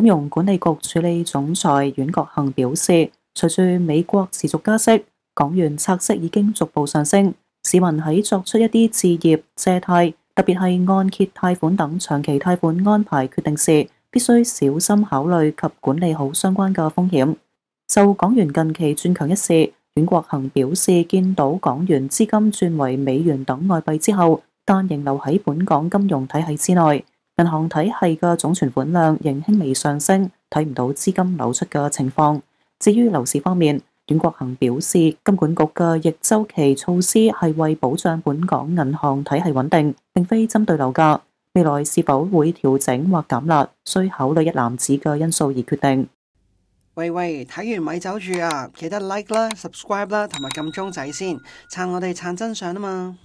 金融管理局处理总裁阮国恒表示，随住美国持续加息，港元拆息已经逐步上升。市民喺作出一啲置业、借贷，特别系按揭贷款等长期贷款安排决定时，必须小心考虑及管理好相关嘅风险。就港元近期转强一事，阮国恒表示，见到港元资金转为美元等外币之后，但仍留喺本港金融体系之内。银行体系嘅总存款量仍轻微上升，睇唔到资金流出嘅情况。至于楼市方面，阮国恒表示，金管局嘅逆周期措施系为保障本港银行体系稳定，并非针对楼价。未来是否会调整或减辣，需考虑一篮子嘅因素而决定。喂喂，睇完咪走住啊！记得 like 啦、subscribe 啦同埋揿钟仔先，撑我哋撑真相啊嘛！